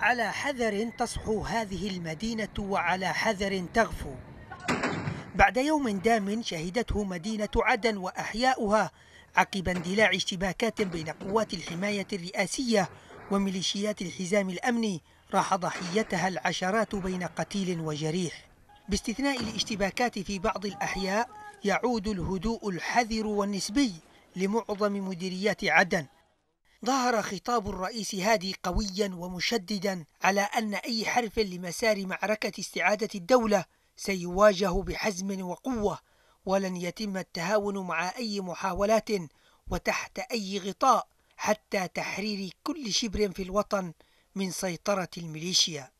على حذر تصحو هذه المدينة وعلى حذر تغفو بعد يوم دام شهدته مدينة عدن وأحياؤها عقب اندلاع اشتباكات بين قوات الحماية الرئاسية وميليشيات الحزام الأمني راح ضحيتها العشرات بين قتيل وجريح باستثناء الاشتباكات في بعض الأحياء يعود الهدوء الحذر والنسبي لمعظم مديريات عدن ظهر خطاب الرئيس هادي قويا ومشددا على أن أي حرف لمسار معركة استعادة الدولة سيواجه بحزم وقوة ولن يتم التهاون مع أي محاولات وتحت أي غطاء حتى تحرير كل شبر في الوطن من سيطرة الميليشيا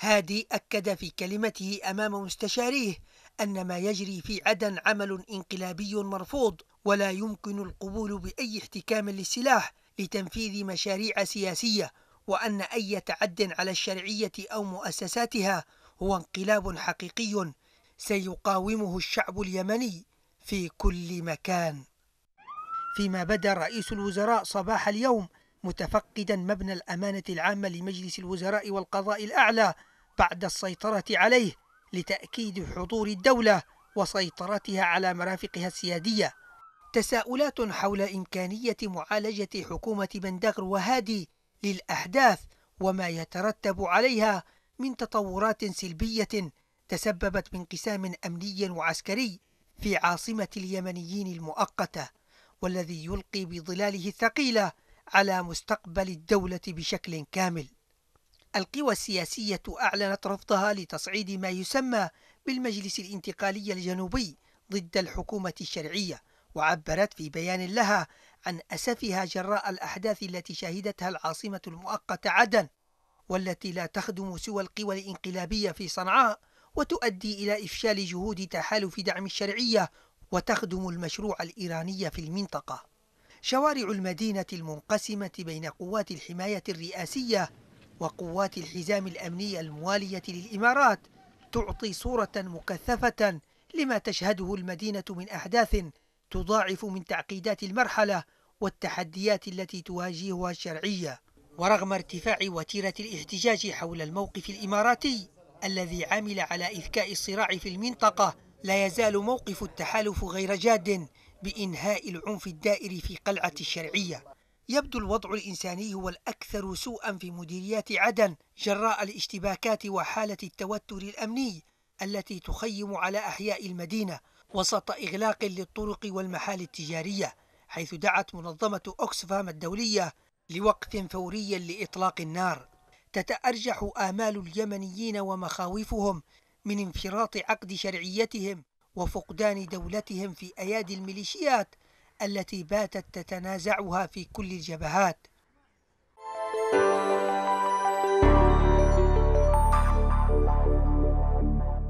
هادي أكد في كلمته أمام مستشاريه أن ما يجري في عدن عمل انقلابي مرفوض ولا يمكن القبول بأي احتكام للسلاح لتنفيذ مشاريع سياسية وأن أي تعد على الشرعية أو مؤسساتها هو انقلاب حقيقي سيقاومه الشعب اليمني في كل مكان فيما بدا رئيس الوزراء صباح اليوم متفقدا مبنى الأمانة العامة لمجلس الوزراء والقضاء الأعلى بعد السيطرة عليه لتأكيد حضور الدولة وسيطرتها على مرافقها السيادية تساؤلات حول إمكانية معالجة حكومة بندغر وهادي للأحداث وما يترتب عليها من تطورات سلبية تسببت بانقسام أمني وعسكري في عاصمة اليمنيين المؤقتة والذي يلقي بظلاله الثقيلة على مستقبل الدولة بشكل كامل. القوى السياسية أعلنت رفضها لتصعيد ما يسمى بالمجلس الانتقالي الجنوبي ضد الحكومة الشرعية وعبرت في بيان لها عن أسفها جراء الأحداث التي شهدتها العاصمة المؤقتة عدن والتي لا تخدم سوى القوى الانقلابية في صنعاء وتؤدي إلى إفشال جهود تحالف دعم الشرعية وتخدم المشروع الإيراني في المنطقة شوارع المدينة المنقسمة بين قوات الحماية الرئاسية وقوات الحزام الأمني الموالية للإمارات تعطي صورة مكثفة لما تشهده المدينة من أحداث تضاعف من تعقيدات المرحلة والتحديات التي تواجهها الشرعية ورغم ارتفاع وتيرة الاحتجاج حول الموقف الإماراتي الذي عمل على إذكاء الصراع في المنطقة لا يزال موقف التحالف غير جاد بإنهاء العنف الدائر في قلعة الشرعية يبدو الوضع الإنساني هو الأكثر سوءا في مديريات عدن جراء الاشتباكات وحالة التوتر الأمني التي تخيم على أحياء المدينة وسط إغلاق للطرق والمحال التجارية حيث دعت منظمة أوكسفام الدولية لوقت فوري لإطلاق النار تتأرجح آمال اليمنيين ومخاوفهم من انفراط عقد شرعيتهم وفقدان دولتهم في أيادي الميليشيات التي باتت تتنازعها في كل الجبهات